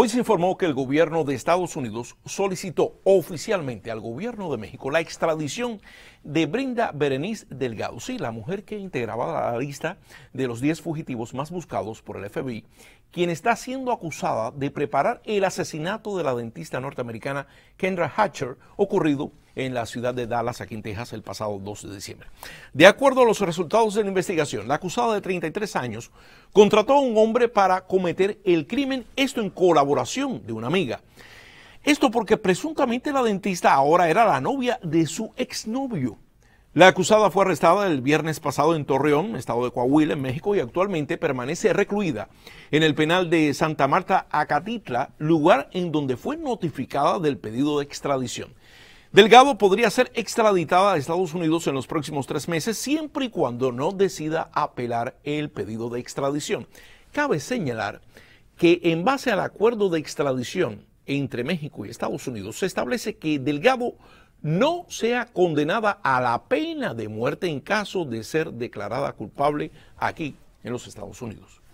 Hoy se informó que el gobierno de Estados Unidos solicitó oficialmente al gobierno de México la extradición de Brinda Berenice Delgado, sí, la mujer que integraba la lista de los 10 fugitivos más buscados por el FBI, quien está siendo acusada de preparar el asesinato de la dentista norteamericana Kendra Hatcher, ocurrido en en la ciudad de Dallas, aquí en Texas, el pasado 12 de diciembre. De acuerdo a los resultados de la investigación, la acusada de 33 años contrató a un hombre para cometer el crimen, esto en colaboración de una amiga. Esto porque presuntamente la dentista ahora era la novia de su exnovio. La acusada fue arrestada el viernes pasado en Torreón, estado de Coahuila, en México, y actualmente permanece recluida en el penal de Santa Marta, Acatitla, lugar en donde fue notificada del pedido de extradición. Delgado podría ser extraditada a Estados Unidos en los próximos tres meses siempre y cuando no decida apelar el pedido de extradición. Cabe señalar que en base al acuerdo de extradición entre México y Estados Unidos se establece que Delgado no sea condenada a la pena de muerte en caso de ser declarada culpable aquí en los Estados Unidos.